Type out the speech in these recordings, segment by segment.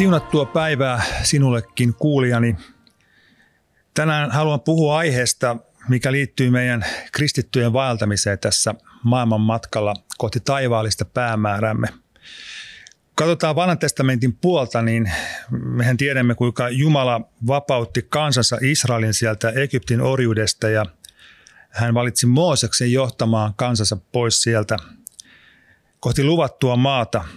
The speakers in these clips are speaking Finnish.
Siunattua päivää sinullekin kuulijani. Tänään haluan puhua aiheesta, mikä liittyy meidän kristittyjen vaeltamiseen tässä maailman matkalla kohti taivaallista päämäärämme. Katsotaan vanhan testamentin puolta, niin mehän tiedämme, kuinka Jumala vapautti kansansa Israelin sieltä Egyptin orjuudesta ja hän valitsi Mooseksen johtamaan kansansa pois sieltä kohti luvattua maata –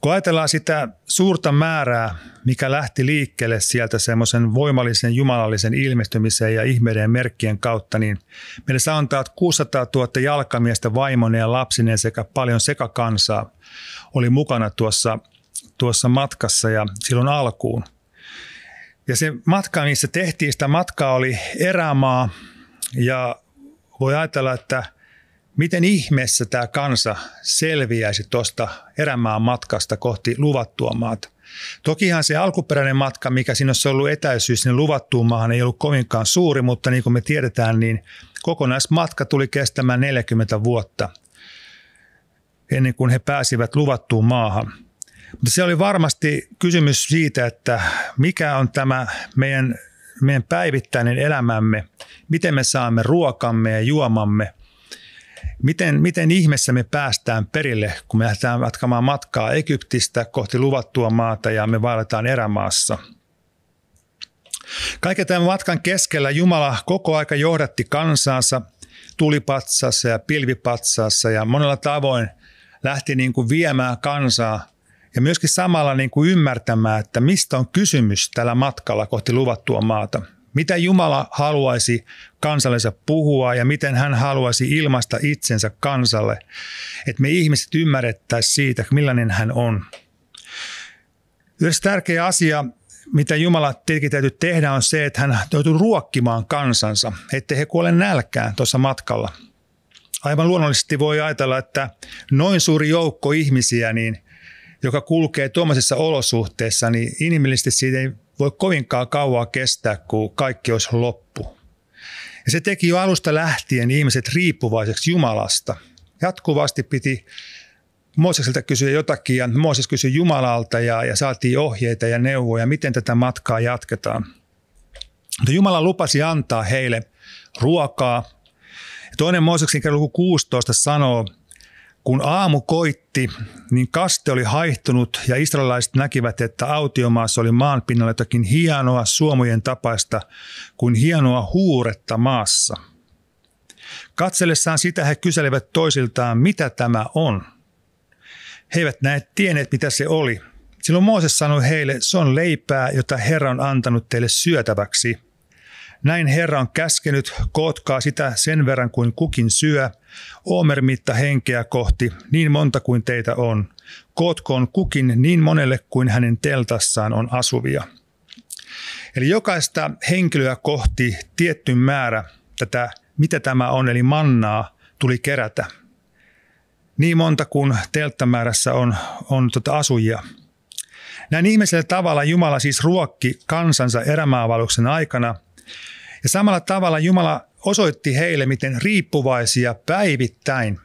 kun ajatellaan sitä suurta määrää, mikä lähti liikkeelle sieltä semmoisen voimallisen jumalallisen ilmestymisen ja ihmeiden merkkien kautta, niin meille sanotaan, että 600 000 jalkamiestä vaimoneen ja lapsineen sekä paljon sekakansaa oli mukana tuossa, tuossa matkassa ja silloin alkuun. Ja se matka, missä tehtiin sitä matkaa, oli erämaa ja voi ajatella, että – Miten ihmeessä tämä kansa selviäisi tuosta erämaan matkasta kohti luvattua maata? Tokihan se alkuperäinen matka, mikä siinä olisi ollut etäisyys, niin luvattuun maahan ei ollut kovinkaan suuri, mutta niin kuin me tiedetään, niin kokonaismatka tuli kestämään 40 vuotta ennen kuin he pääsivät luvattuun maahan. Mutta se oli varmasti kysymys siitä, että mikä on tämä meidän, meidän päivittäinen elämämme, miten me saamme ruokamme ja juomamme – miten, miten ihmeessä me päästään perille, kun me lähdetään jatkamaan matkaa Egyptistä kohti luvattua maata ja me vaelletaan erämaassa. Kaiken tämän matkan keskellä Jumala koko aika johdatti kansansa tulipatsassa ja pilvipatsassa ja monella tavoin lähti niin kuin viemään kansaa ja myöskin samalla niin kuin ymmärtämään, että mistä on kysymys tällä matkalla kohti luvattua maata – mitä Jumala haluaisi kansallensa puhua ja miten hän haluaisi ilmaista itsensä kansalle, että me ihmiset ymmärrettäisiin siitä, millainen hän on. Yksi tärkeä asia, mitä Jumala tietenkin täytyy tehdä, on se, että hän joutuu ruokkimaan kansansa, ettei he kuole nälkään tuossa matkalla. Aivan luonnollisesti voi ajatella, että noin suuri joukko ihmisiä, niin, joka kulkee tuommoisessa olosuhteessa, niin inhimillisesti siitä ei voi kovinkaan kauaa kestää, kun kaikki olisi loppu. Ja se teki jo alusta lähtien ihmiset riippuvaiseksi Jumalasta. Jatkuvasti piti Moosekselta kysyä jotakin ja Mooses kysyi Jumalalta ja, ja saatiin ohjeita ja neuvoja, miten tätä matkaa jatketaan. Mutta Jumala lupasi antaa heille ruokaa. Toinen Mooseksen luku 16 sanoo, kun aamu koitti, niin kaste oli haihtunut ja israelaiset näkivät, että autiomaassa oli maan pinnalla jotakin hienoa suomujen tapaista kuin hienoa huuretta maassa. Katsellessaan sitä he kyselevät toisiltaan, mitä tämä on. He eivät näe tienneet, mitä se oli. Silloin Mooses sanoi heille, se on leipää, jota Herra on antanut teille syötäväksi – näin Herra on käskenyt, kootkaa sitä sen verran kuin kukin syö, Oomer mitta henkeä kohti niin monta kuin teitä on. Kootkoon kukin niin monelle kuin hänen teltassaan on asuvia. Eli jokaista henkilöä kohti tietty määrä tätä, mitä tämä on, eli mannaa, tuli kerätä. Niin monta kuin telttamäärässä on, on tuota asujia. Näin ihmisellä tavalla Jumala siis ruokki kansansa erämaavalluksen aikana – ja samalla tavalla Jumala osoitti heille, miten riippuvaisia päivittäin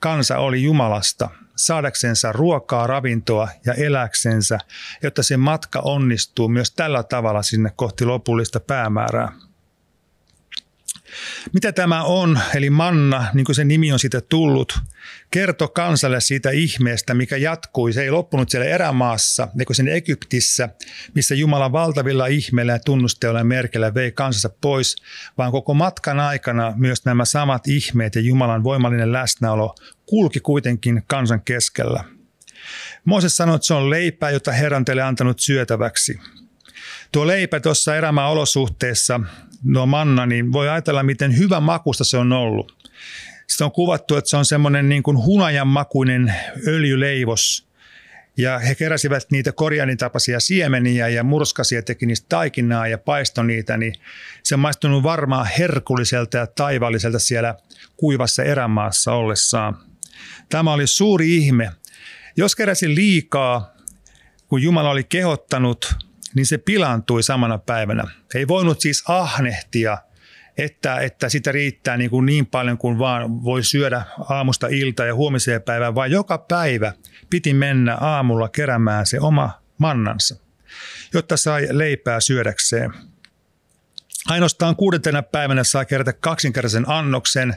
kansa oli Jumalasta saadaksensa ruokaa, ravintoa ja eläksensä, jotta se matka onnistuu myös tällä tavalla sinne kohti lopullista päämäärää. Mitä tämä on, eli manna, niin kuin sen nimi on siitä tullut, kerto kansalle siitä ihmeestä, mikä jatkui. Se ei loppunut siellä erämaassa, kuin sen Egyptissä, missä Jumalan valtavilla ihmeillä ja tunnusteilla ja merkillä vei kansansa pois, vaan koko matkan aikana myös nämä samat ihmeet ja Jumalan voimallinen läsnäolo kulki kuitenkin kansan keskellä. Mooses sanoi, että se on leipää, jota Herran teille antanut syötäväksi. Tuo leipä tuossa erämaa olosuhteessa no manna, niin voi ajatella, miten hyvä makusta se on ollut. Sitä on kuvattu, että se on semmoinen niin kuin hunajan makuinen öljyleivos – ja he keräsivät niitä korjanin tapaisia siemeniä ja murskasi ja teki niistä taikinaa ja paistoi niitä, niin se on maistunut varmaan herkulliselta ja taivaalliselta siellä kuivassa erämaassa ollessaan. Tämä oli suuri ihme. Jos keräsi liikaa, kun Jumala oli kehottanut, niin se pilantui samana päivänä. ei voinut siis ahnehtia, että, että sitä riittää niin, kuin niin paljon kuin vaan voi syödä aamusta ilta ja huomiseen päivään, vaan joka päivä piti mennä aamulla keräämään se oma mannansa, jotta sai leipää syödäkseen. Ainoastaan kuudentena päivänä saa kerätä kaksinkertaisen annoksen,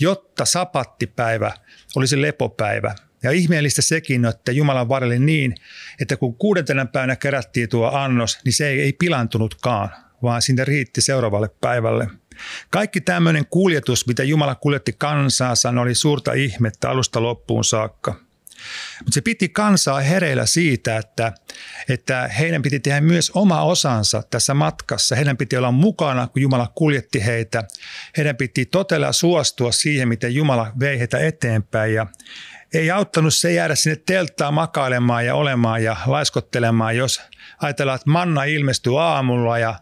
jotta sapattipäivä olisi lepopäivä, ja ihmeellistä sekin, että Jumalan varrelle niin, että kun kuudentena päivänä kerättiin tuo annos, niin se ei, ei pilantunutkaan, vaan sinne riitti seuraavalle päivälle. Kaikki tämmöinen kuljetus, mitä Jumala kuljetti kansaansa, oli suurta ihmettä alusta loppuun saakka. Mutta se piti kansaa hereillä siitä, että, että heidän piti tehdä myös oma osansa tässä matkassa. Heidän piti olla mukana, kun Jumala kuljetti heitä. Heidän piti totella suostua siihen, miten Jumala vei heitä eteenpäin. Ja ei auttanut se jäädä sinne telttaan makailemaan ja olemaan ja laiskottelemaan, jos ajatellaan, että manna ilmestyy aamulla ja,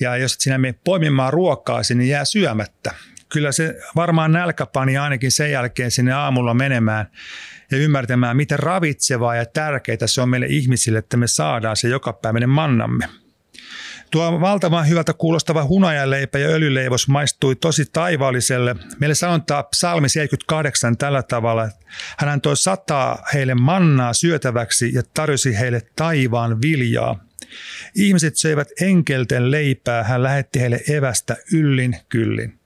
ja jos sinä menet poimimaan ruokaa, niin jää syömättä. Kyllä se varmaan nälkä pani ainakin sen jälkeen sinne aamulla menemään ja ymmärtämään, miten ravitsevaa ja tärkeää se on meille ihmisille, että me saadaan se jokapäiväinen mannamme. Tuo valtavan hyvältä kuulostava hunajaleipä ja öljyleivos maistui tosi taivaalliselle. Meille sanotaan psalmi 78 tällä tavalla. Hän antoi sataa heille mannaa syötäväksi ja tarjosi heille taivaan viljaa. Ihmiset söivät enkelten leipää, hän lähetti heille evästä yllin kyllin.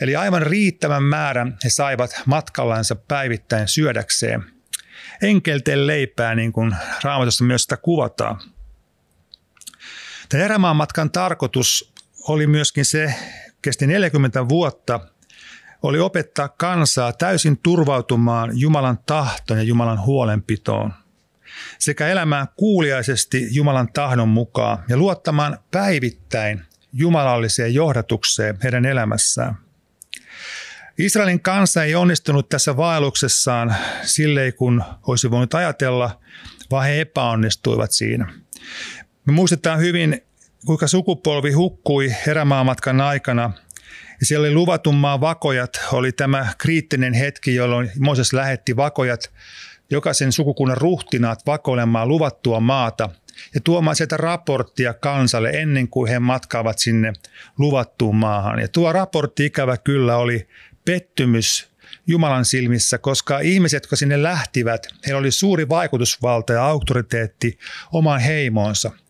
Eli aivan riittävän määrän he saivat matkallansa päivittäin syödäkseen. Enkelten leipää, niin kuin raamatusta myös sitä kuvataan. Erämaan matkan tarkoitus oli myöskin se, kesti 40 vuotta, oli opettaa kansaa täysin turvautumaan Jumalan tahtoon ja Jumalan huolenpitoon sekä elämään kuuliaisesti Jumalan tahdon mukaan ja luottamaan päivittäin jumalalliseen johdatukseen heidän elämässään. Israelin kansa ei onnistunut tässä vaelluksessaan silleen, kun olisi voinut ajatella, vaan he epäonnistuivat siinä. Me muistetaan hyvin, kuinka sukupolvi hukkui erämaamatkan aikana ja siellä oli luvatun maan vakojat, oli tämä kriittinen hetki, jolloin Mooses lähetti vakojat, jokaisen sukukunnan ruhtinaat vakoilemaan luvattua maata ja tuomaan sieltä raporttia kansalle ennen kuin he matkaavat sinne luvattuun maahan. Ja tuo raportti ikävä kyllä oli pettymys Jumalan silmissä, koska ihmiset, jotka sinne lähtivät, heillä oli suuri vaikutusvalta ja auktoriteetti omaan heimoonsa –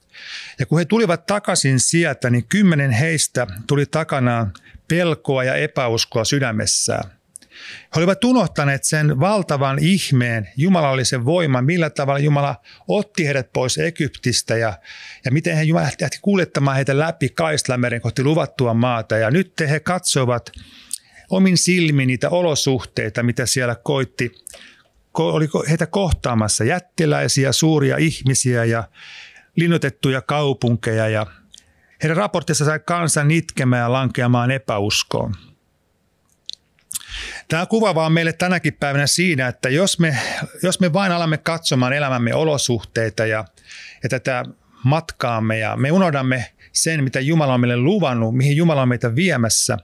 ja kun he tulivat takaisin sieltä, niin kymmenen heistä tuli takanaan pelkoa ja epäuskoa sydämessään. He olivat unohtaneet sen valtavan ihmeen, jumalallisen voiman, millä tavalla Jumala otti heidät pois Egyptistä ja, ja miten he Jumala lähti kuljettamaan heitä läpi Kaislameren kohti luvattua maata. Ja nyt he katsoivat omin silmin niitä olosuhteita, mitä siellä koitti. oliko heitä kohtaamassa jättiläisiä, suuria ihmisiä ja linnoitettuja kaupunkeja ja heidän raportissa sai kansan itkemään ja lankeamaan epäuskoon. Tämä kuva vaan meille tänäkin päivänä siinä, että jos me, jos me vain alamme katsomaan elämämme olosuhteita ja, ja tätä matkaamme ja me unohdamme sen, mitä Jumala on meille luvannut, mihin Jumala on meitä viemässä,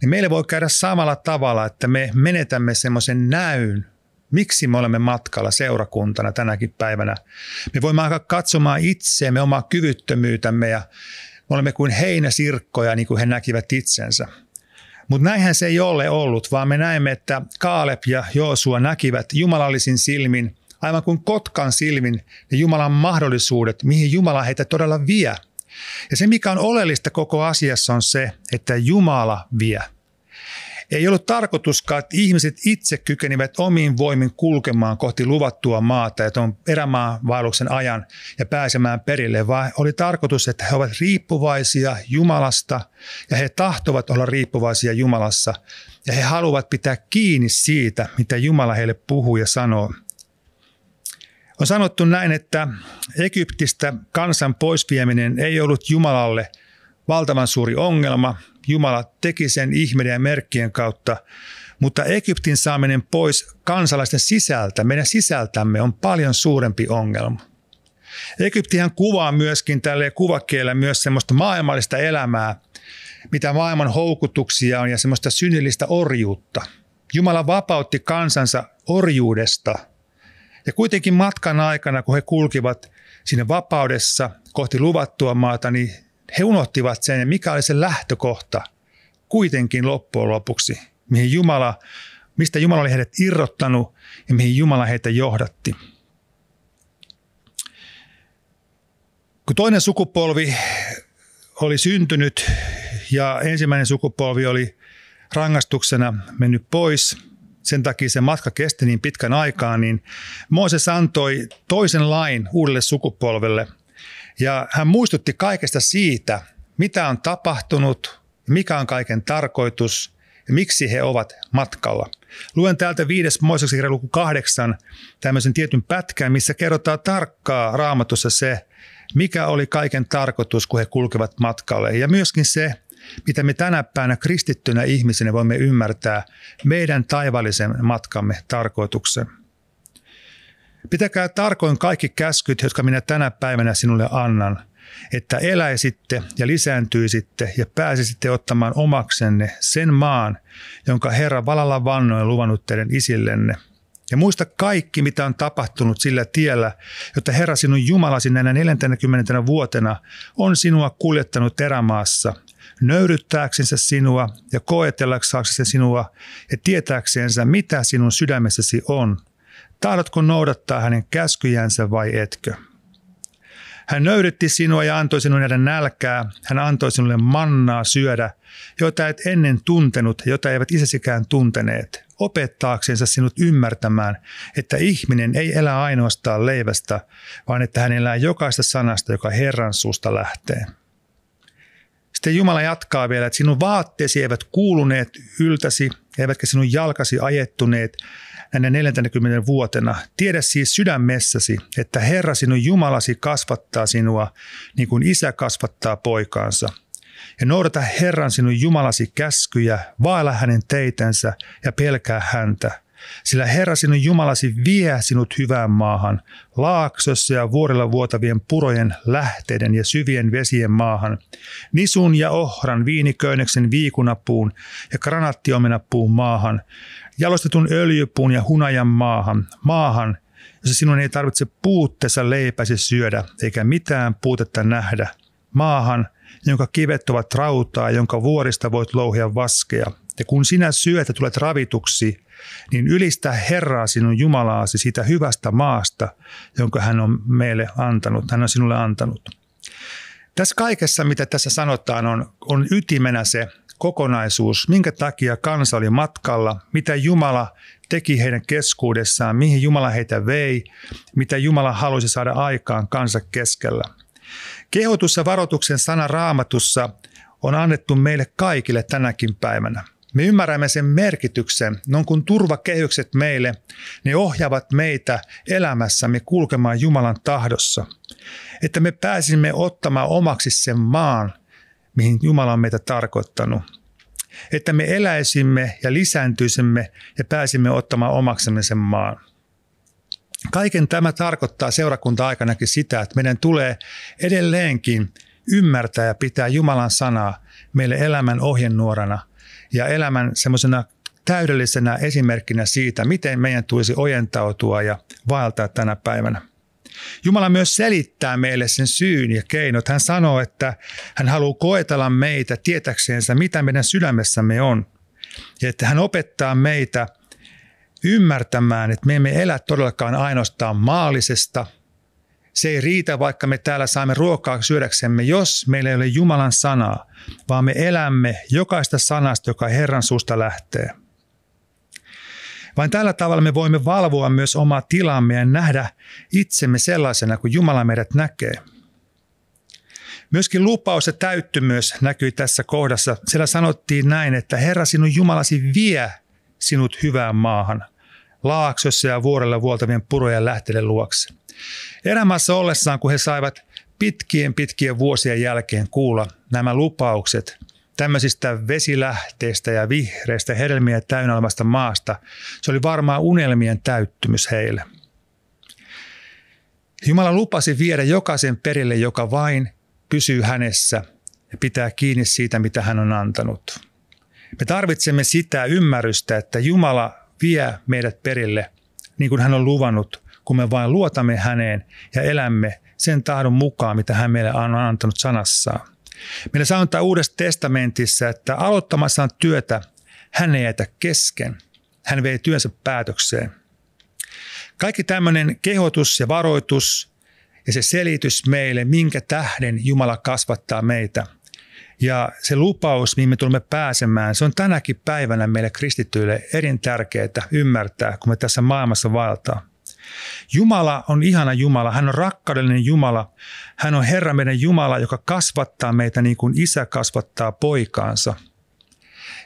niin meille voi käydä samalla tavalla, että me menetämme semmoisen näyn Miksi me olemme matkalla seurakuntana tänäkin päivänä? Me voimme alkaa katsomaan itseemme, omaa kyvyttömyytämme ja me olemme kuin heinäsirkkoja, niin kuin he näkivät itsensä. Mutta näinhän se ei ole ollut, vaan me näemme, että Kaalep ja Joosua näkivät jumalallisin silmin, aivan kuin kotkan silmin, ne Jumalan mahdollisuudet, mihin Jumala heitä todella vie. Ja se, mikä on oleellista koko asiassa, on se, että Jumala vie – ei ollut tarkoituskaan, että ihmiset itse kykenivät omiin voimin kulkemaan kohti luvattua maata ja tuon erämaavaelluksen ajan ja pääsemään perille, vaan oli tarkoitus, että he ovat riippuvaisia Jumalasta ja he tahtovat olla riippuvaisia Jumalassa ja he haluavat pitää kiinni siitä, mitä Jumala heille puhuu ja sanoo. On sanottu näin, että Egyptistä kansan poisvieminen ei ollut Jumalalle valtavan suuri ongelma, Jumala teki sen ihmeiden ja merkkien kautta, mutta Egyptin saaminen pois kansalaisten sisältä, meidän sisältämme, on paljon suurempi ongelma. Egyptihän kuvaa myöskin tälle kuvakkeelle myös semmoista maailmallista elämää, mitä maailman houkutuksia on ja semmoista synnillistä orjuutta. Jumala vapautti kansansa orjuudesta. Ja kuitenkin matkan aikana, kun he kulkivat sinne vapaudessa kohti luvattua maata, niin he unohtivat sen, mikä oli se lähtökohta kuitenkin loppujen lopuksi, mihin Jumala, mistä Jumala oli heidät irrottanut ja mihin Jumala heitä johdatti. Kun toinen sukupolvi oli syntynyt ja ensimmäinen sukupolvi oli rangaistuksena mennyt pois, sen takia se matka kesti niin pitkän aikaa, niin Mooses antoi toisen lain uudelle sukupolvelle – ja hän muistutti kaikesta siitä, mitä on tapahtunut, mikä on kaiken tarkoitus ja miksi he ovat matkalla. Luen täältä viides, Mooseksen kirja luku kahdeksan tämmöisen tietyn pätkän, missä kerrotaan tarkkaa raamatussa se, mikä oli kaiken tarkoitus, kun he kulkevat matkalle. Ja myöskin se, mitä me tänä päivänä kristittynä ihmisenä voimme ymmärtää meidän taivallisen matkamme tarkoituksen. Pitäkää tarkoin kaikki käskyt, jotka minä tänä päivänä sinulle annan, että eläisitte ja lisääntyisitte ja pääsisitte ottamaan omaksenne sen maan, jonka Herra valalla vannoin luvannut teidän isillenne. Ja muista kaikki, mitä on tapahtunut sillä tiellä, jotta Herra sinun Jumalasi näinä 40 vuotena on sinua kuljettanut terämaassa, nöyryttääksensä sinua ja koetellakseen sinua ja tietääksensä, mitä sinun sydämessäsi on – Tahdotko noudattaa hänen käskyjänsä vai etkö? Hän nöyrytti sinua ja antoi sinulle nähdä nälkää. Hän antoi sinulle mannaa syödä, jota et ennen tuntenut, jota eivät isäsikään tunteneet, opettaaksensa sinut ymmärtämään, että ihminen ei elä ainoastaan leivästä, vaan että hän elää jokaista sanasta, joka Herran suusta lähtee. Sitten Jumala jatkaa vielä, että sinun vaatteesi eivät kuuluneet yltäsi, eivätkä sinun jalkasi ajettuneet, hänen 40 vuotena. Tiedä siis sydämessäsi, että Herra sinun Jumalasi kasvattaa sinua niin kuin isä kasvattaa poikaansa. Ja noudata Herran sinun Jumalasi käskyjä, vaella hänen teitänsä ja pelkää häntä – sillä Herra sinun Jumalasi vie sinut hyvään maahan, laaksossa ja vuorella vuotavien purojen, lähteiden ja syvien vesien maahan, nisun ja ohran, viiniköynneksen viikunapuun ja granattiomenapuun maahan, jalostetun öljypuun ja hunajan maahan, maahan, jossa sinun ei tarvitse puutteessa leipäsi syödä, eikä mitään puutetta nähdä, maahan, jonka kivet ovat rautaa, jonka vuorista voit louhia vaskea. Ja kun sinä syöt ja tulet ravituksi, niin ylistä Herraa sinun Jumalaasi siitä hyvästä maasta, jonka hän on meille antanut, hän on sinulle antanut. Tässä kaikessa, mitä tässä sanotaan, on, on ytimenä se, kokonaisuus, minkä takia kansa oli matkalla, mitä Jumala teki heidän keskuudessaan, mihin Jumala heitä vei, mitä Jumala halusi saada aikaan kansa keskellä. Kehotus ja varoituksen sana raamatussa on annettu meille kaikille tänäkin päivänä. Me ymmärrämme sen merkityksen, noin kun turvakehykset meille, ne ohjaavat meitä elämässämme kulkemaan Jumalan tahdossa. Että me pääsimme ottamaan omaksi sen maan, mihin Jumala on meitä tarkoittanut. Että me eläisimme ja lisääntyisimme ja pääsimme ottamaan omaksemme sen maan. Kaiken tämä tarkoittaa seurakunta-aikanakin sitä, että meidän tulee edelleenkin ymmärtää ja pitää Jumalan sanaa meille elämän ohjenuorana ja elämän semmoisena täydellisenä esimerkkinä siitä, miten meidän tulisi ojentautua ja vaeltaa tänä päivänä. Jumala myös selittää meille sen syyn ja keinot. Hän sanoo, että hän haluaa koetella meitä tietäkseensä, mitä meidän sydämessämme on. Ja että hän opettaa meitä ymmärtämään, että me emme elä todellakaan ainoastaan maallisesta. Se ei riitä, vaikka me täällä saamme ruokaa syödäksemme, jos meillä ei ole Jumalan sanaa, vaan me elämme jokaista sanasta, joka Herran suusta lähtee. Vain tällä tavalla me voimme valvoa myös omaa tilamme ja nähdä itsemme sellaisena kuin Jumala meidät näkee. Myöskin lupaus ja myös näkyi tässä kohdassa. Siellä sanottiin näin, että Herra sinun Jumalasi vie sinut hyvään maahan, laaksossa ja vuorella vuoltavien purojen lähteiden luokse. Erämaassa ollessaan, kun he saivat pitkien pitkien vuosien jälkeen kuulla nämä lupaukset, tämmöisistä vesilähteistä ja vihreistä hedelmiä täynnä olevasta maasta. Se oli varmaan unelmien täyttymys heille. Jumala lupasi viedä jokaisen perille, joka vain pysyy hänessä ja pitää kiinni siitä, mitä hän on antanut. Me tarvitsemme sitä ymmärrystä, että Jumala vie meidät perille, niin kuin hän on luvannut, kun me vain luotamme häneen ja elämme sen tahdon mukaan, mitä hän meille on antanut sanassaan. Meillä sanotaan Uudessa testamentissa, että aloittamassaan työtä hän ei jätä kesken. Hän vei työnsä päätökseen. Kaikki tämmöinen kehotus ja varoitus ja se selitys meille, minkä tähden Jumala kasvattaa meitä. Ja se lupaus, mihin me tulemme pääsemään, se on tänäkin päivänä meille kristittyille erin tärkeää ymmärtää, kun me tässä maailmassa valtaa. Jumala on ihana Jumala, hän on rakkaudellinen Jumala, hän on Herra meidän Jumala, joka kasvattaa meitä niin kuin isä kasvattaa poikaansa.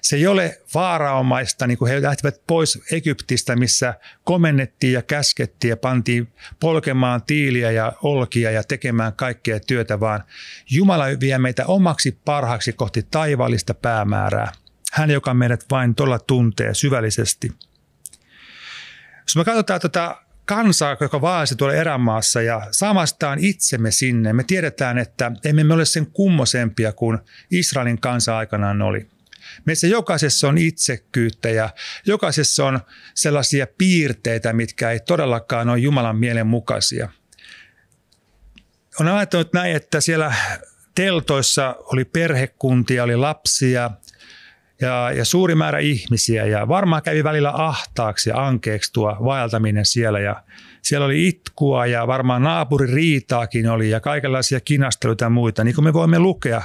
Se ei ole vaaraomaista, niin kuin he lähtivät pois Egyptistä, missä komennettiin ja käskettiin ja pantiin polkemaan tiiliä ja olkia ja tekemään kaikkea työtä, vaan Jumala vie meitä omaksi parhaaksi kohti taivaallista päämäärää. Hän, joka meidät vain tuolla tuntee syvällisesti. Jos me katsotaan tätä tuota kansaa, joka vaasi tuolla erämaassa ja samastaan itsemme sinne. Me tiedetään, että emme me ole sen kummosempia kuin Israelin kansa aikanaan oli. Meissä jokaisessa on itsekkyyttä ja jokaisessa on sellaisia piirteitä, mitkä ei todellakaan ole Jumalan mielen mukaisia. On ajatellut näin, että siellä teltoissa oli perhekuntia, oli lapsia – ja, ja suuri määrä ihmisiä ja varmaan kävi välillä ahtaaksi ja ankeeksi tuo vaeltaminen siellä ja siellä oli itkua ja varmaan riitaakin oli ja kaikenlaisia kinasteluita ja muita, niin kuin me voimme lukea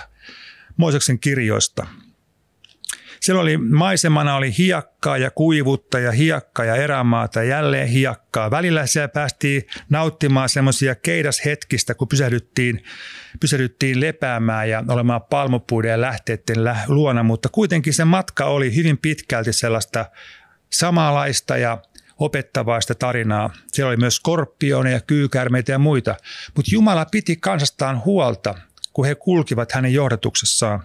Moiseksen kirjoista – siellä oli maisemana oli hiekkaa ja kuivutta ja hiekkaa ja erämaata ja jälleen hiekkaa. Välillä siellä päästiin nauttimaan semmoisia keidashetkistä, kun pysähdyttiin, pysähdyttiin lepäämään ja olemaan palmupuiden ja lähteiden luona, mutta kuitenkin se matka oli hyvin pitkälti sellaista samanlaista ja opettavaista tarinaa. Siellä oli myös skorpioneja, kyykärmeitä ja muita, mutta Jumala piti kansastaan huolta, kun he kulkivat hänen johdatuksessaan.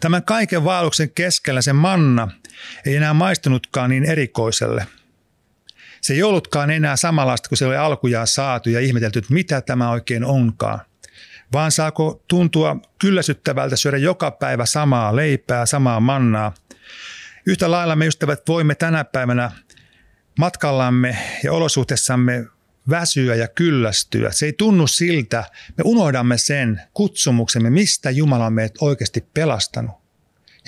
Tämän kaiken vaaluksen keskellä se manna ei enää maistunutkaan niin erikoiselle. Se ei ollutkaan enää samanlaista kuin se oli alkujaan saatu ja ihmetelty, että mitä tämä oikein onkaan. Vaan saako tuntua kyllästyttävältä syödä joka päivä samaa leipää, samaa mannaa. Yhtä lailla me ystävät voimme tänä päivänä matkallamme ja olosuhteissamme väsyä ja kyllästyä. Se ei tunnu siltä. Me unohdamme sen kutsumuksemme, mistä Jumala on meitä oikeasti pelastanut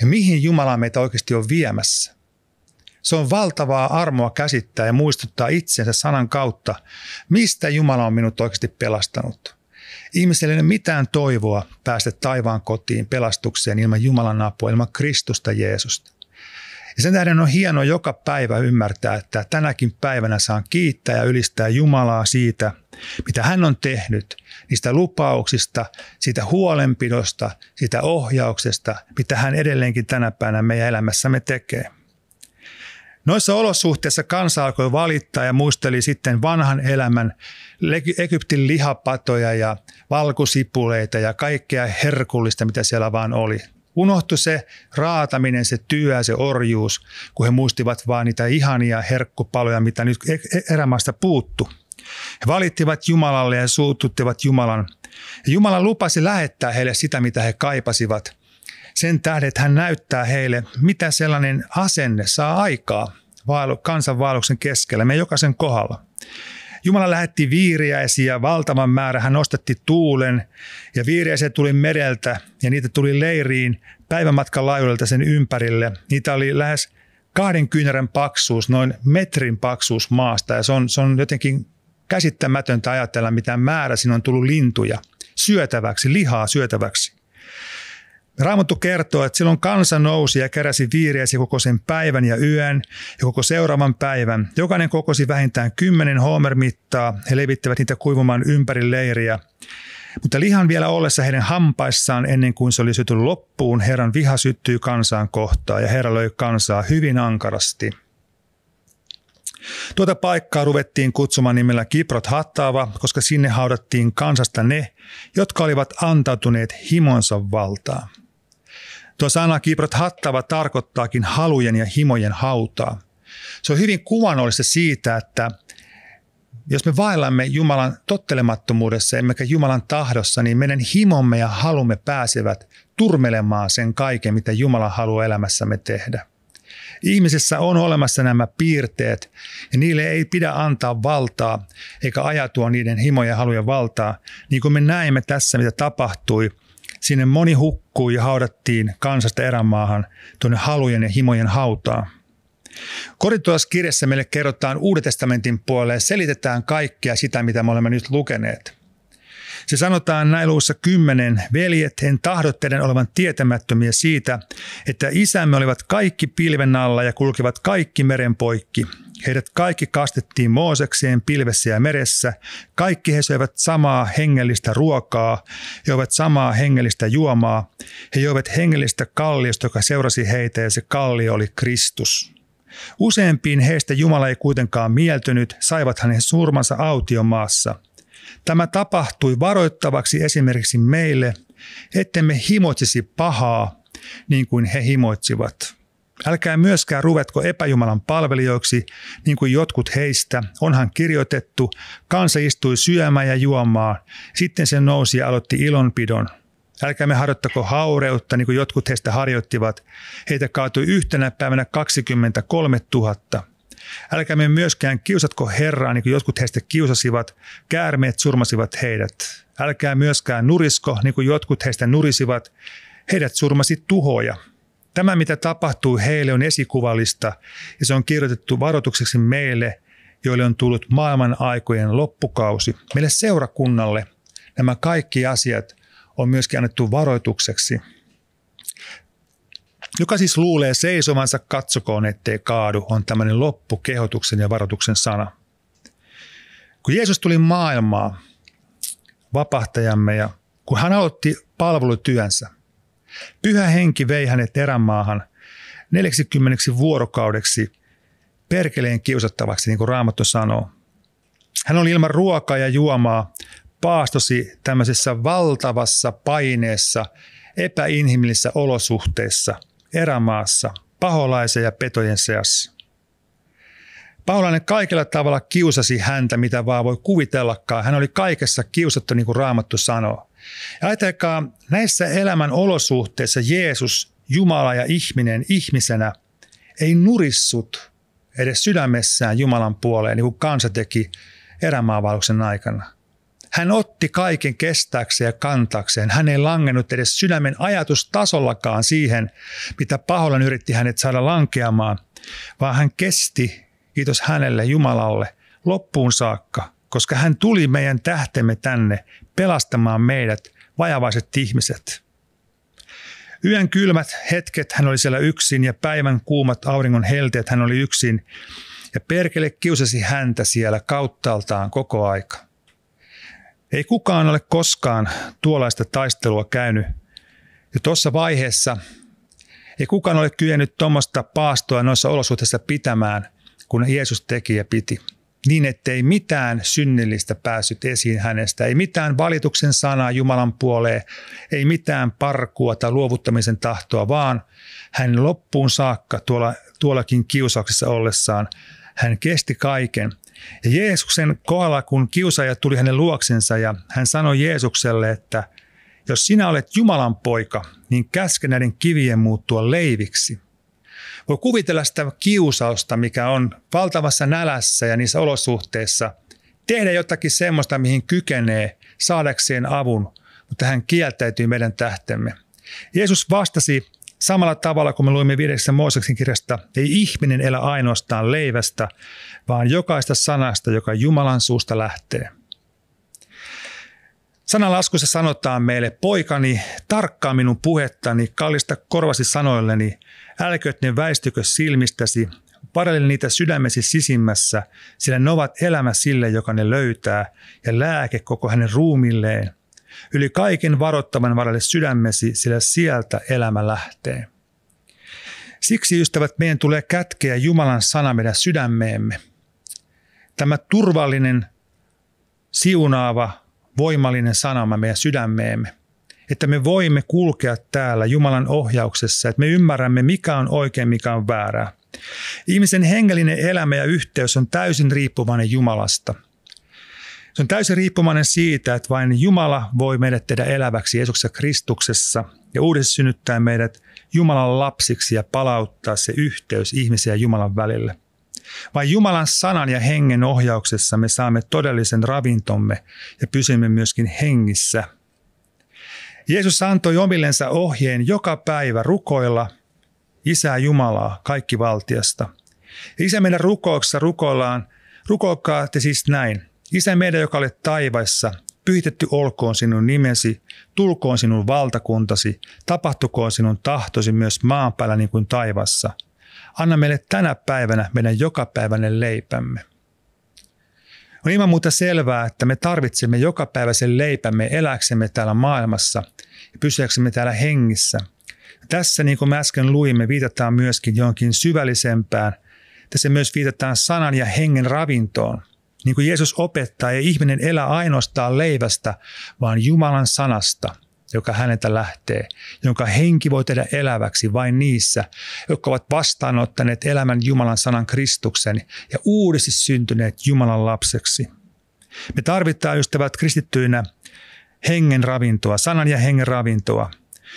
ja mihin Jumala meitä oikeasti on viemässä. Se on valtavaa armoa käsittää ja muistuttaa itsensä sanan kautta, mistä Jumala on minut oikeasti pelastanut. Ihmiselle ei ole mitään toivoa päästä taivaan kotiin pelastukseen ilman Jumalan apua, ilman Kristusta Jeesusta. Ja sen tähden on hienoa joka päivä ymmärtää, että tänäkin päivänä saan kiittää ja ylistää Jumalaa siitä, mitä hän on tehnyt, niistä lupauksista, siitä huolenpidosta, siitä ohjauksesta, mitä hän edelleenkin tänä päivänä meidän elämässämme tekee. Noissa olosuhteissa kansa alkoi valittaa ja muisteli sitten vanhan elämän Egyptin lihapatoja ja valkusipuleita ja kaikkea herkullista, mitä siellä vaan oli. Unohtu se raataminen, se työ, se orjuus, kun he muistivat vain niitä ihania herkkupaloja, mitä nyt e- e- erämaasta puuttu. He valittivat Jumalalle ja suututtivat Jumalan. Ja Jumala lupasi lähettää heille sitä, mitä he kaipasivat. Sen tähden, että hän näyttää heille, mitä sellainen asenne saa aikaa kansanvaelluksen keskellä, me jokaisen kohdalla. Jumala lähetti viiriäisiä, valtavan määrä, hän nostetti tuulen ja viiriäisiä tuli mereltä ja niitä tuli leiriin päivämatkan laajuudelta sen ympärille. Niitä oli lähes kahden kyynärän paksuus, noin metrin paksuus maasta ja se on, se on jotenkin käsittämätöntä ajatella, mitä määrä siinä on tullut lintuja syötäväksi, lihaa syötäväksi. Raamattu kertoo, että silloin kansa nousi ja keräsi viireesi koko sen päivän ja yön ja koko seuraavan päivän. Jokainen kokosi vähintään kymmenen homermittaa. He levittävät niitä kuivumaan ympäri leiriä. Mutta lihan vielä ollessa heidän hampaissaan ennen kuin se oli syty loppuun, Herran viha syttyi kansaan kohtaan ja Herra löi kansaa hyvin ankarasti. Tuota paikkaa ruvettiin kutsumaan nimellä Kiprot Hattaava, koska sinne haudattiin kansasta ne, jotka olivat antautuneet himonsa valtaan. Tuo sana kiiprot hattava tarkoittaakin halujen ja himojen hautaa. Se on hyvin kuvanollista siitä, että jos me vaellamme Jumalan tottelemattomuudessa emmekä Jumalan tahdossa, niin meidän himomme ja halumme pääsevät turmelemaan sen kaiken, mitä Jumala haluaa elämässämme tehdä. Ihmisessä on olemassa nämä piirteet ja niille ei pidä antaa valtaa eikä ajatua niiden himoja ja haluja valtaa. Niin kuin me näemme tässä, mitä tapahtui Sinne moni hukkui ja haudattiin kansasta erämaahan tuonne halujen ja himojen hautaan. Korintolaiskirjassa meille kerrotaan Uuden testamentin puolelle ja selitetään kaikkea sitä, mitä me olemme nyt lukeneet. Se sanotaan näin luussa kymmenen, veljet, en tahdo teidän olevan tietämättömiä siitä, että isämme olivat kaikki pilven alla ja kulkivat kaikki meren poikki, Heidät kaikki kastettiin Moosekseen pilvessä ja meressä. Kaikki he söivät samaa hengellistä ruokaa, ovat samaa hengellistä juomaa. He joivat hengellistä kalliosta, joka seurasi heitä ja se kalli oli Kristus. Useimpiin heistä Jumala ei kuitenkaan mieltynyt, saivat hänen surmansa autiomaassa. Tämä tapahtui varoittavaksi esimerkiksi meille, ettemme himotsisi pahaa niin kuin he himoitsivat. Älkää myöskään ruvetko epäjumalan palvelijoiksi, niin kuin jotkut heistä. Onhan kirjoitettu, kansa istui syömään ja juomaan. Sitten se nousi ja aloitti ilonpidon. Älkää me harjoittako haureutta, niin kuin jotkut heistä harjoittivat. Heitä kaatui yhtenä päivänä 23 000. Älkää me myöskään kiusatko Herraa, niin kuin jotkut heistä kiusasivat. Käärmeet surmasivat heidät. Älkää myöskään nurisko, niin kuin jotkut heistä nurisivat. Heidät surmasi tuhoja. Tämä, mitä tapahtuu heille, on esikuvallista ja se on kirjoitettu varoitukseksi meille, joille on tullut maailman aikojen loppukausi. Meille seurakunnalle nämä kaikki asiat on myöskin annettu varoitukseksi. Joka siis luulee seisomansa, katsokoon ettei kaadu, on tämmöinen loppukehotuksen ja varoituksen sana. Kun Jeesus tuli maailmaa, vapahtajamme, ja kun hän aloitti palvelutyönsä – Pyhä henki vei hänet erämaahan 40 vuorokaudeksi perkeleen kiusattavaksi, niin kuin Raamattu sanoo. Hän oli ilman ruokaa ja juomaa, paastosi tämmöisessä valtavassa paineessa, epäinhimillisissä olosuhteissa, erämaassa, paholaisen ja petojen seassa. Paholainen kaikella tavalla kiusasi häntä, mitä vaan voi kuvitellakaan. Hän oli kaikessa kiusattu, niin kuin Raamattu sanoo. Ja ajatelkaa, näissä elämän olosuhteissa Jeesus, Jumala ja ihminen ihmisenä ei nurissut edes sydämessään Jumalan puoleen, niin kuin kansa teki erämaavauksen aikana. Hän otti kaiken kestääkseen ja kantakseen. Hän ei langennut edes sydämen ajatustasollakaan siihen, mitä paholan yritti hänet saada lankeamaan, vaan hän kesti, kiitos hänelle Jumalalle, loppuun saakka – koska hän tuli meidän tähtemme tänne pelastamaan meidät, vajavaiset ihmiset. Yön kylmät hetket hän oli siellä yksin ja päivän kuumat auringon helteet hän oli yksin ja perkele kiusasi häntä siellä kauttaaltaan koko aika. Ei kukaan ole koskaan tuollaista taistelua käynyt ja tuossa vaiheessa ei kukaan ole kyennyt tuommoista paastoa noissa olosuhteissa pitämään, kun Jeesus teki ja piti niin ettei mitään synnillistä päässyt esiin hänestä, ei mitään valituksen sanaa Jumalan puoleen, ei mitään parkua tai luovuttamisen tahtoa, vaan hän loppuun saakka tuolla, tuollakin kiusauksessa ollessaan, hän kesti kaiken. Ja Jeesuksen kohdalla, kun kiusaaja tuli hänen luoksensa ja hän sanoi Jeesukselle, että jos sinä olet Jumalan poika, niin käske näiden kivien muuttua leiviksi – voi kuvitella sitä kiusausta, mikä on valtavassa nälässä ja niissä olosuhteissa. Tehdä jotakin semmoista, mihin kykenee saadakseen avun, mutta hän kieltäytyy meidän tähtemme. Jeesus vastasi samalla tavalla kun me luimme viideksen Mooseksen kirjasta, ei ihminen elä ainoastaan leivästä, vaan jokaista sanasta, joka Jumalan suusta lähtee. Sanalaskussa sanotaan meille, poikani, tarkkaa minun puhettani, kallista korvasi sanoilleni, Älköt ne väistykö silmistäsi, parelle niitä sydämesi sisimmässä, sillä ne ovat elämä sille, joka ne löytää, ja lääke koko hänen ruumilleen. Yli kaiken varottavan varalle sydämesi, sillä sieltä elämä lähtee. Siksi, ystävät, meidän tulee kätkeä Jumalan sana meidän sydämeemme. Tämä turvallinen, siunaava, voimallinen sanamme meidän sydämeemme – että me voimme kulkea täällä Jumalan ohjauksessa, että me ymmärrämme mikä on oikein, mikä on väärää. Ihmisen hengellinen elämä ja yhteys on täysin riippuvainen Jumalasta. Se on täysin riippuvainen siitä, että vain Jumala voi meidät tehdä eläväksi Jeesuksessa Kristuksessa ja uudessa synnyttää meidät Jumalan lapsiksi ja palauttaa se yhteys ihmisiä ja Jumalan välille. Vain Jumalan sanan ja hengen ohjauksessa me saamme todellisen ravintomme ja pysymme myöskin hengissä – Jeesus antoi omillensa ohjeen joka päivä rukoilla Isää Jumalaa kaikki valtiasta. Isä meidän rukouksessa rukoillaan, rukoilkaa te siis näin. Isä meidän, joka olet taivaissa, pyhitetty olkoon sinun nimesi, tulkoon sinun valtakuntasi, tapahtukoon sinun tahtosi myös maan päällä niin kuin taivassa. Anna meille tänä päivänä meidän jokapäiväinen leipämme. On ilman muuta selvää, että me tarvitsemme jokapäiväisen leipämme eläksemme täällä maailmassa ja pysyäksemme täällä hengissä. Tässä, niin kuin me äsken luimme, viitataan myöskin johonkin syvällisempään. Tässä myös viitataan sanan ja hengen ravintoon. Niin kuin Jeesus opettaa, ei ihminen elä ainoastaan leivästä, vaan Jumalan sanasta – joka häneltä lähtee, jonka henki voi tehdä eläväksi vain niissä, jotka ovat vastaanottaneet elämän Jumalan sanan Kristuksen ja uudesti syntyneet Jumalan lapseksi. Me tarvitaan ystävät kristittyinä hengen ravintoa, sanan ja hengen ravintoa.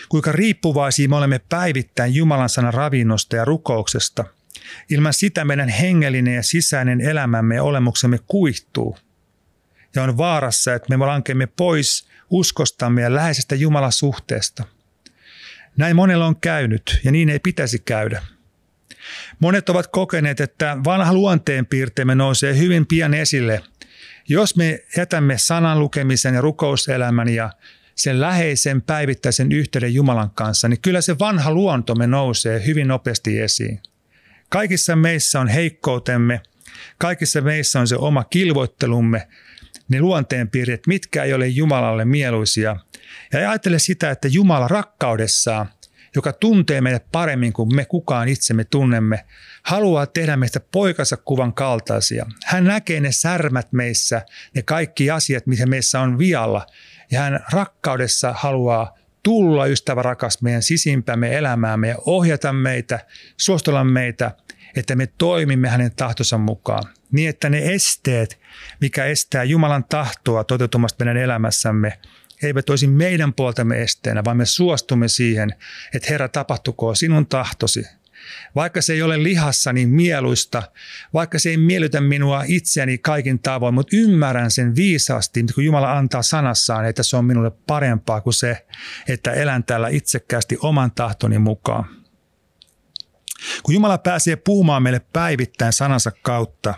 Kuinka riippuvaisia me olemme päivittäin Jumalan sanan ravinnosta ja rukouksesta. Ilman sitä meidän hengellinen ja sisäinen elämämme ja olemuksemme kuihtuu. Ja on vaarassa, että me lankemme pois uskostamme ja läheisestä Jumalan suhteesta. Näin monella on käynyt ja niin ei pitäisi käydä. Monet ovat kokeneet, että vanha luonteenpiirteemme nousee hyvin pian esille, jos me jätämme sanan lukemisen ja rukouselämän ja sen läheisen päivittäisen yhteyden Jumalan kanssa, niin kyllä se vanha luontomme nousee hyvin nopeasti esiin. Kaikissa meissä on heikkoutemme, kaikissa meissä on se oma kilvoittelumme, ne luonteenpiirteet, mitkä ei ole Jumalalle mieluisia. Ja ajattele sitä, että Jumala rakkaudessaan, joka tuntee meidät paremmin kuin me kukaan itsemme tunnemme, haluaa tehdä meistä poikansa kuvan kaltaisia. Hän näkee ne särmät meissä, ne kaikki asiat, mitä meissä on vialla, ja hän rakkaudessa haluaa tulla, ystävä rakas, meidän sisimpämme elämäämme ja ohjata meitä, suostella meitä – että me toimimme hänen tahtonsa mukaan. Niin, että ne esteet, mikä estää Jumalan tahtoa toteutumasta meidän elämässämme, eivät olisi meidän puoltamme esteenä, vaan me suostumme siihen, että Herra, tapahtukoon sinun tahtosi. Vaikka se ei ole lihassa, niin mieluista. Vaikka se ei miellytä minua itseäni kaikin tavoin, mutta ymmärrän sen viisaasti, kun Jumala antaa sanassaan, että se on minulle parempaa kuin se, että elän täällä itsekkäästi oman tahtoni mukaan. Kun Jumala pääsee puhumaan meille päivittäin sanansa kautta,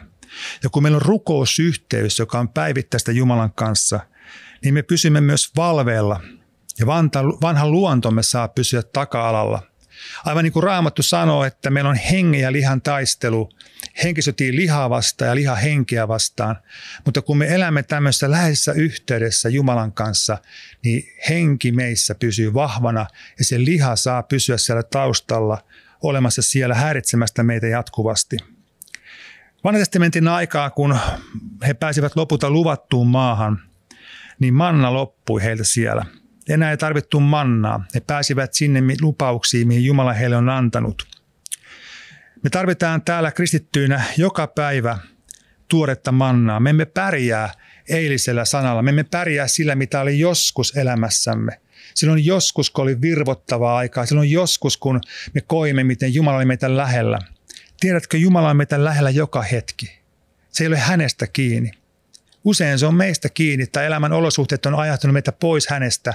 ja kun meillä on rukousyhteys, joka on päivittäistä Jumalan kanssa, niin me pysymme myös valveella ja vanha luontomme saa pysyä taka-alalla. Aivan niin kuin Raamattu sanoo, että meillä on hengen ja lihan taistelu. Henki sotii lihaa vastaan ja liha henkeä vastaan. Mutta kun me elämme tämmöisessä läheisessä yhteydessä Jumalan kanssa, niin henki meissä pysyy vahvana ja se liha saa pysyä siellä taustalla – olemassa siellä häiritsemästä meitä jatkuvasti. Vanha testamentin aikaa, kun he pääsivät lopulta luvattuun maahan, niin manna loppui heiltä siellä. Enää ei tarvittu mannaa. He pääsivät sinne lupauksiin, mihin Jumala heille on antanut. Me tarvitaan täällä kristittyinä joka päivä tuoretta mannaa. Me emme pärjää eilisellä sanalla. Me emme pärjää sillä, mitä oli joskus elämässämme. Silloin joskus, kun oli virvottavaa aikaa, silloin joskus, kun me koimme, miten Jumala oli meitä lähellä. Tiedätkö, Jumala on meitä lähellä joka hetki. Se ei ole hänestä kiinni. Usein se on meistä kiinni tai elämän olosuhteet on ajatunut meitä pois hänestä,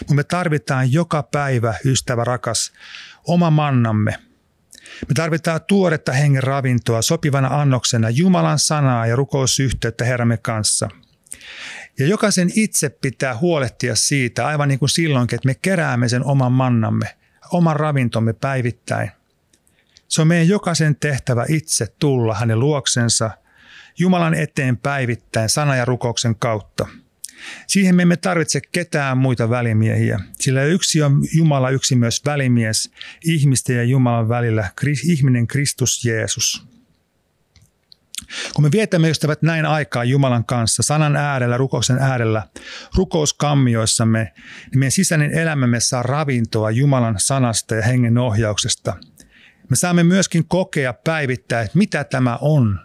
mutta me tarvitaan joka päivä, ystävä rakas, oma mannamme. Me tarvitaan tuoretta hengen ravintoa sopivana annoksena Jumalan sanaa ja rukousyhteyttä Herramme kanssa. Ja jokaisen itse pitää huolehtia siitä, aivan niin kuin silloinkin, että me keräämme sen oman mannamme, oman ravintomme päivittäin. Se on meidän jokaisen tehtävä itse tulla hänen luoksensa Jumalan eteen päivittäin sana ja rukouksen kautta. Siihen me emme tarvitse ketään muita välimiehiä, sillä yksi on Jumala, yksi myös välimies ihmisten ja Jumalan välillä, ihminen Kristus Jeesus. Kun me vietämme ystävät näin aikaa Jumalan kanssa, sanan äärellä, rukouksen äärellä, rukouskammioissamme, niin meidän sisäinen elämämme saa ravintoa Jumalan sanasta ja hengen ohjauksesta. Me saamme myöskin kokea päivittäin, että mitä tämä on.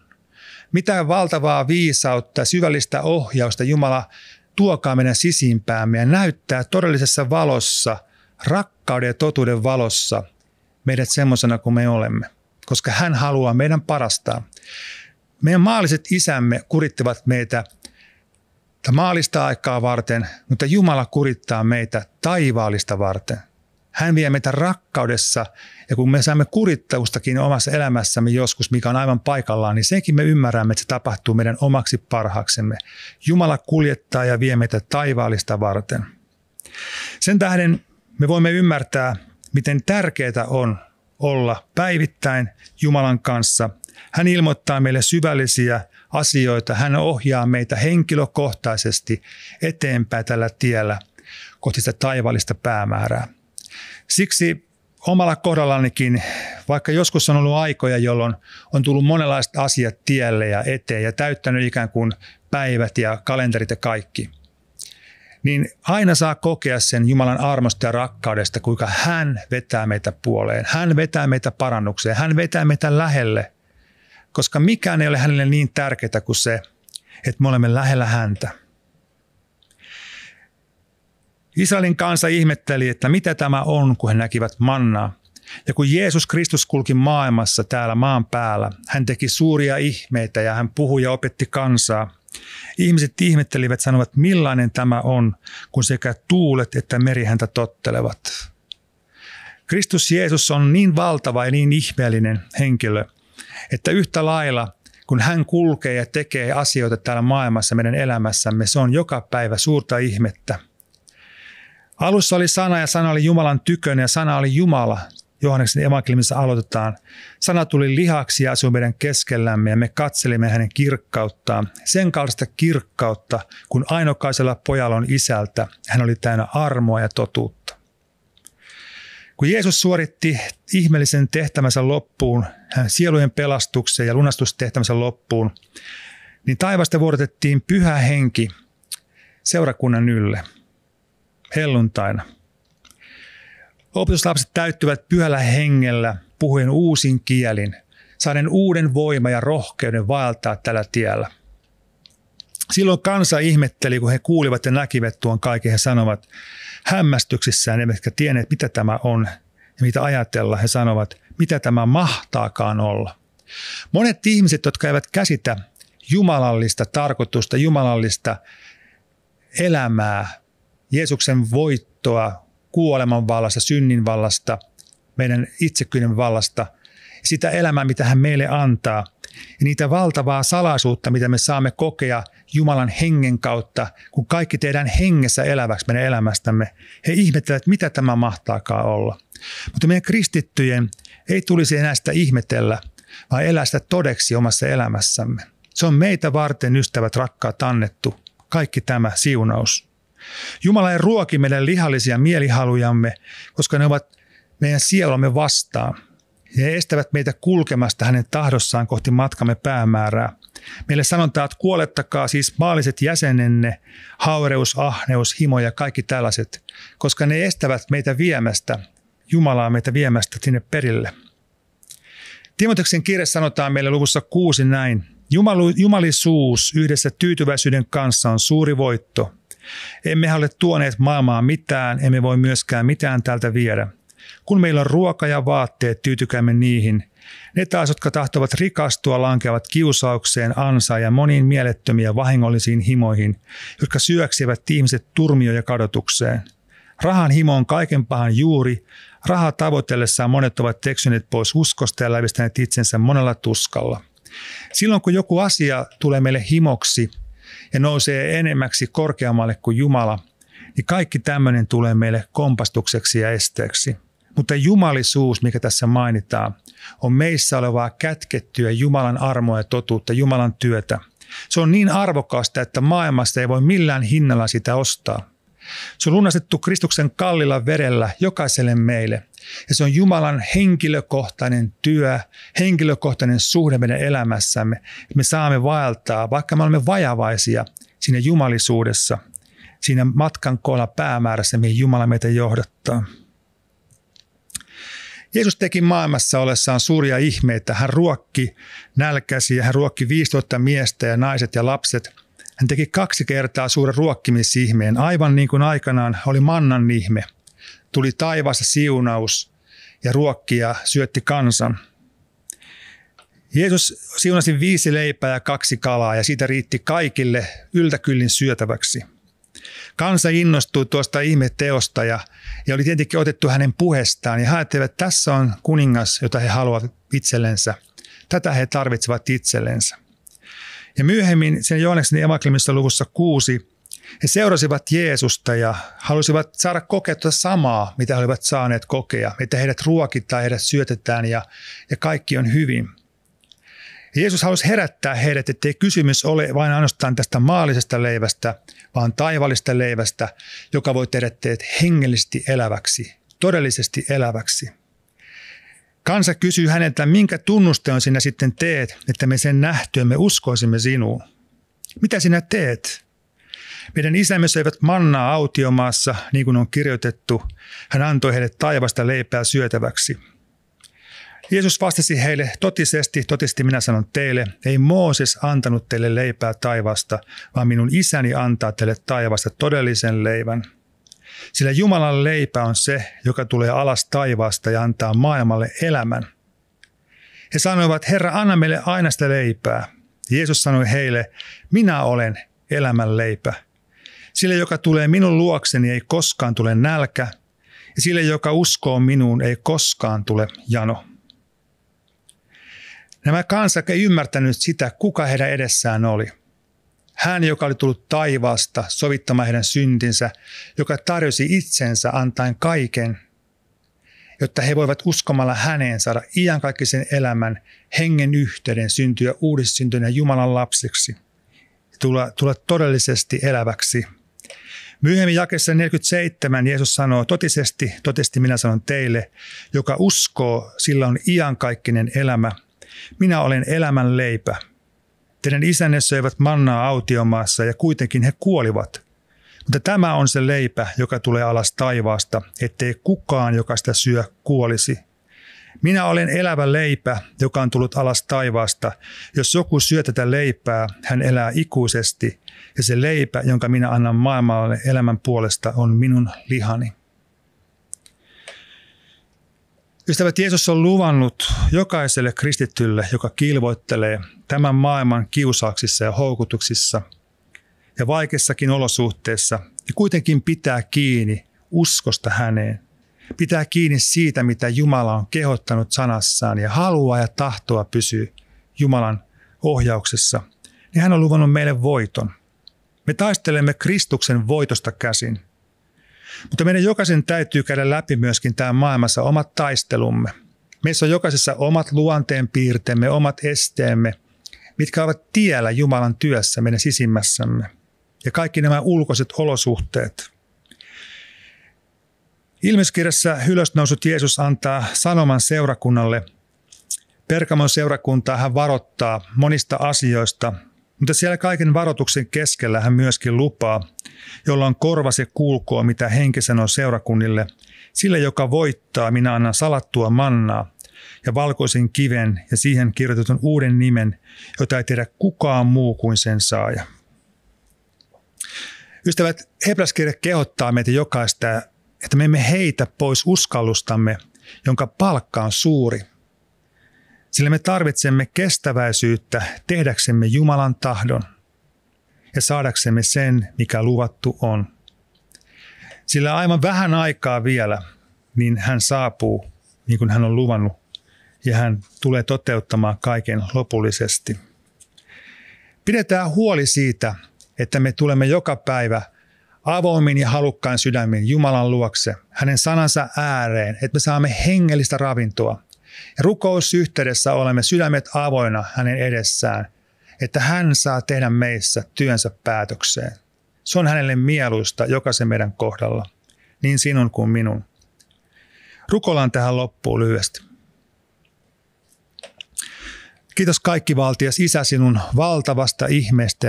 Mitä valtavaa viisautta, syvällistä ohjausta Jumala tuokaa meidän sisimpäämme ja näyttää todellisessa valossa, rakkauden ja totuuden valossa meidät semmoisena kuin me olemme. Koska hän haluaa meidän parastaan. Meidän maalliset isämme kurittivat meitä maalista aikaa varten, mutta Jumala kurittaa meitä taivaallista varten. Hän vie meitä rakkaudessa ja kun me saamme kurittaustakin omassa elämässämme joskus, mikä on aivan paikallaan, niin senkin me ymmärrämme, että se tapahtuu meidän omaksi parhaaksemme. Jumala kuljettaa ja vie meitä taivaallista varten. Sen tähden me voimme ymmärtää, miten tärkeää on olla päivittäin Jumalan kanssa hän ilmoittaa meille syvällisiä asioita. Hän ohjaa meitä henkilökohtaisesti eteenpäin tällä tiellä kohti sitä taivaallista päämäärää. Siksi omalla kohdallanikin, vaikka joskus on ollut aikoja, jolloin on tullut monenlaiset asiat tielle ja eteen ja täyttänyt ikään kuin päivät ja kalenterit ja kaikki, niin aina saa kokea sen Jumalan armosta ja rakkaudesta, kuinka hän vetää meitä puoleen. Hän vetää meitä parannukseen. Hän vetää meitä lähelle koska mikään ei ole hänelle niin tärkeää kuin se, että me olemme lähellä häntä. Israelin kansa ihmetteli, että mitä tämä on, kun he näkivät mannaa. Ja kun Jeesus Kristus kulki maailmassa täällä maan päällä, hän teki suuria ihmeitä ja hän puhui ja opetti kansaa. Ihmiset ihmettelivät, sanovat, millainen tämä on, kun sekä tuulet että meri häntä tottelevat. Kristus Jeesus on niin valtava ja niin ihmeellinen henkilö, että yhtä lailla, kun hän kulkee ja tekee asioita täällä maailmassa meidän elämässämme, se on joka päivä suurta ihmettä. Alussa oli sana ja sana oli Jumalan tykön ja sana oli Jumala. Johanneksen evankeliumissa aloitetaan. Sana tuli lihaksi ja asui meidän keskellämme ja me katselimme hänen kirkkauttaan. Sen kaltaista kirkkautta, kun ainokaisella pojalla on isältä. Hän oli täynnä armoa ja totuutta. Kun Jeesus suoritti ihmeellisen tehtävänsä loppuun, hän sielujen pelastuksen ja lunastustehtävänsä loppuun, niin taivaasta vuodatettiin pyhä henki seurakunnan ylle helluntaina. Opetuslapset täyttyvät pyhällä hengellä puhuen uusin kielin, saaden uuden voima ja rohkeuden vaeltaa tällä tiellä – Silloin kansa ihmetteli, kun he kuulivat ja näkivät tuon kaiken. He sanovat hämmästyksissään, eivätkä tienneet, mitä tämä on ja mitä ajatella. He sanovat, mitä tämä mahtaakaan olla. Monet ihmiset, jotka eivät käsitä jumalallista tarkoitusta, jumalallista elämää, Jeesuksen voittoa kuoleman vallasta, synnin vallasta, meidän itsekyyden vallasta, sitä elämää, mitä hän meille antaa, ja niitä valtavaa salaisuutta, mitä me saamme kokea – Jumalan hengen kautta, kun kaikki tehdään hengessä eläväksi meidän elämästämme, he ihmettelevät, mitä tämä mahtaakaan olla. Mutta meidän kristittyjen ei tulisi enää sitä ihmetellä, vaan elää sitä todeksi omassa elämässämme. Se on meitä varten, ystävät rakkaat, annettu. Kaikki tämä siunaus. Jumala ei ruoki meidän lihallisia mielihalujamme, koska ne ovat meidän sielomme vastaan. Ne estävät meitä kulkemasta hänen tahdossaan kohti matkamme päämäärää. Meille sanotaan, että kuolettakaa siis maalliset jäsenenne, haureus, ahneus, himo ja kaikki tällaiset, koska ne estävät meitä viemästä, Jumalaa meitä viemästä sinne perille. Timoteksen kirja sanotaan meille luvussa kuusi näin. Jumalisuus yhdessä tyytyväisyyden kanssa on suuri voitto. Emme ole tuoneet maailmaa mitään, emme voi myöskään mitään tältä viedä. Kun meillä on ruoka ja vaatteet, tyytykäämme niihin – ne taas, jotka tahtovat rikastua, lankeavat kiusaukseen, ansa ja moniin mielettömiä vahingollisiin himoihin, jotka syöksivät ihmiset turmio ja kadotukseen. Rahan himo on kaiken pahan juuri. Rahaa tavoitellessaan monet ovat teksyneet pois uskosta ja lävistäneet itsensä monella tuskalla. Silloin kun joku asia tulee meille himoksi ja nousee enemmäksi korkeammalle kuin Jumala, niin kaikki tämmöinen tulee meille kompastukseksi ja esteeksi. Mutta jumalisuus, mikä tässä mainitaan, on meissä olevaa kätkettyä Jumalan armoa ja totuutta, Jumalan työtä. Se on niin arvokasta, että maailmasta ei voi millään hinnalla sitä ostaa. Se on lunastettu Kristuksen kallilla verellä jokaiselle meille. Ja se on Jumalan henkilökohtainen työ, henkilökohtainen suhde meidän elämässämme. Me saamme vaeltaa, vaikka me olemme vajavaisia siinä jumalisuudessa, siinä matkan koolla päämäärässä, mihin Jumala meitä johdattaa. Jeesus teki maailmassa olessaan suuria ihmeitä. Hän ruokki nälkäisiä, hän ruokki 15 miestä ja naiset ja lapset. Hän teki kaksi kertaa suuren ruokkimisihmeen, aivan niin kuin aikanaan oli mannan ihme. Tuli taivaassa siunaus ja ruokki ja syötti kansan. Jeesus siunasi viisi leipää ja kaksi kalaa ja siitä riitti kaikille yltäkyllin syötäväksi – Kansa innostui tuosta ihmeteosta ja, ja oli tietenkin otettu hänen puheestaan ja ajattelivat, että tässä on kuningas, jota he haluavat itsellensä. Tätä he tarvitsevat itsellensä. Ja myöhemmin sen Johanneksen evankeliumissa luvussa kuusi, he seurasivat Jeesusta ja halusivat saada kokea tuota samaa, mitä he olivat saaneet kokea, että heidät ruokitaan, heidät syötetään ja, ja kaikki on hyvin – Jeesus halusi herättää heidät, ettei kysymys ole vain ainoastaan tästä maallisesta leivästä, vaan taivallista leivästä, joka voi tehdä teet hengellisesti eläväksi, todellisesti eläväksi. Kansa kysyy häneltä, minkä on sinä sitten teet, että me sen nähtyämme uskoisimme sinuun. Mitä sinä teet? Meidän isämme söivät mannaa autiomaassa, niin kuin on kirjoitettu. Hän antoi heille taivasta leipää syötäväksi. Jeesus vastasi heille, totisesti, totisesti minä sanon teille, ei Mooses antanut teille leipää taivasta, vaan minun isäni antaa teille taivasta todellisen leivän. Sillä Jumalan leipä on se, joka tulee alas taivaasta ja antaa maailmalle elämän. He sanoivat, Herra, anna meille aina sitä leipää. Jeesus sanoi heille, minä olen elämän leipä. Sille, joka tulee minun luokseni, ei koskaan tule nälkä, ja sille, joka uskoo minuun, ei koskaan tule jano. Nämä kansat ei ymmärtänyt sitä, kuka heidän edessään oli. Hän, joka oli tullut taivaasta sovittamaan heidän syntinsä, joka tarjosi itsensä antaen kaiken, jotta he voivat uskomalla häneen saada iankaikkisen elämän, hengen yhteyden syntyä uudissyntyneen Jumalan lapseksi ja tulla, tulla todellisesti eläväksi. Myöhemmin jakessa 47 Jeesus sanoo, totisesti, totisesti minä sanon teille, joka uskoo, sillä on iankaikkinen elämä – minä olen elämän leipä. Teidän isänne söivät mannaa autiomaassa ja kuitenkin he kuolivat. Mutta tämä on se leipä, joka tulee alas taivaasta, ettei kukaan, joka sitä syö, kuolisi. Minä olen elävä leipä, joka on tullut alas taivaasta. Jos joku syö tätä leipää, hän elää ikuisesti, ja se leipä, jonka minä annan maailmalle elämän puolesta, on minun lihani. Ystävät, Jeesus on luvannut jokaiselle kristittylle, joka kilvoittelee tämän maailman kiusauksissa ja houkutuksissa ja vaikeissakin olosuhteissa, ja niin kuitenkin pitää kiinni uskosta häneen. Pitää kiinni siitä, mitä Jumala on kehottanut sanassaan ja haluaa ja tahtoa pysyä Jumalan ohjauksessa. Niin hän on luvannut meille voiton. Me taistelemme Kristuksen voitosta käsin. Mutta meidän jokaisen täytyy käydä läpi myöskin tämän maailmassa omat taistelumme. Meissä on jokaisessa omat luonteenpiirteemme, omat esteemme, mitkä ovat tiellä Jumalan työssä meidän sisimmässämme. Ja kaikki nämä ulkoiset olosuhteet. Ilmiskirjassa ylösnousut Jeesus antaa sanoman seurakunnalle. Perkamon seurakuntaa hän varoittaa monista asioista, mutta siellä kaiken varoituksen keskellä hän myöskin lupaa, jolla on korvas ja mitä henki sanoo seurakunnille. Sille, joka voittaa, minä annan salattua mannaa ja valkoisen kiven ja siihen kirjoitetun uuden nimen, jota ei tiedä kukaan muu kuin sen saaja. Ystävät, Hebräiskirja kehottaa meitä jokaista, että me emme heitä pois uskallustamme, jonka palkka on suuri – sillä me tarvitsemme kestäväisyyttä tehdäksemme Jumalan tahdon ja saadaksemme sen, mikä luvattu on. Sillä aivan vähän aikaa vielä, niin hän saapuu, niin kuin hän on luvannut, ja hän tulee toteuttamaan kaiken lopullisesti. Pidetään huoli siitä, että me tulemme joka päivä avoimin ja halukkain sydämin Jumalan luokse, hänen sanansa ääreen, että me saamme hengellistä ravintoa – ja rukousyhteydessä olemme sydämet avoina hänen edessään, että hän saa tehdä meissä työnsä päätökseen. Se on hänelle mieluista jokaisen meidän kohdalla, niin sinun kuin minun. Rukolaan tähän loppuun lyhyesti. Kiitos kaikki valtias Isä sinun valtavasta ihmeestä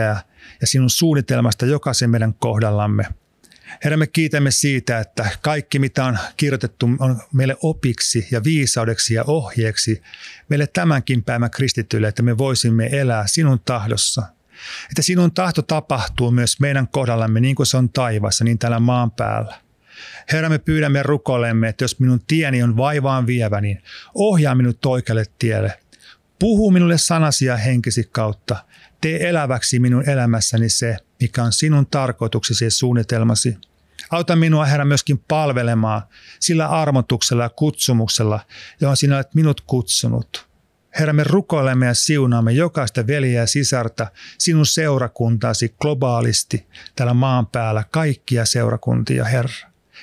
ja sinun suunnitelmasta jokaisen meidän kohdallamme – Herra, me kiitämme siitä, että kaikki mitä on kirjoitettu on meille opiksi ja viisaudeksi ja ohjeeksi meille tämänkin päivän kristityille, että me voisimme elää sinun tahdossa. Että sinun tahto tapahtuu myös meidän kohdallamme niin kuin se on taivassa, niin täällä maan päällä. Herra, me pyydämme rukolemme, että jos minun tieni on vaivaan vievä, niin ohjaa minut oikealle tielle. Puhu minulle sanasi ja henkesi kautta. Tee eläväksi minun elämässäni se, mikä on sinun tarkoituksesi ja suunnitelmasi. Auta minua, Herra, myöskin palvelemaan sillä armotuksella ja kutsumuksella, johon sinä olet minut kutsunut. Herra, me rukoilemme ja siunaamme jokaista veljeä ja sisarta, sinun seurakuntaasi globaalisti täällä maan päällä, kaikkia seurakuntia, Herra.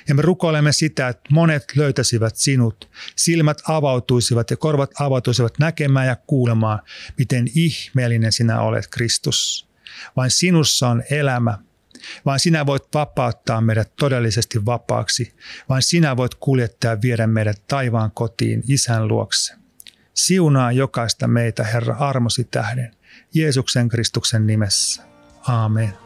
Ja me rukoilemme sitä, että monet löytäisivät sinut, silmät avautuisivat ja korvat avautuisivat näkemään ja kuulemaan, miten ihmeellinen sinä olet, Kristus. Vain sinussa on elämä, vain sinä voit vapauttaa meidät todellisesti vapaaksi, vain sinä voit kuljettaa ja viedä meidät taivaan kotiin isän luokse. Siunaa jokaista meitä, Herra, armosi tähden, Jeesuksen Kristuksen nimessä. Aamen.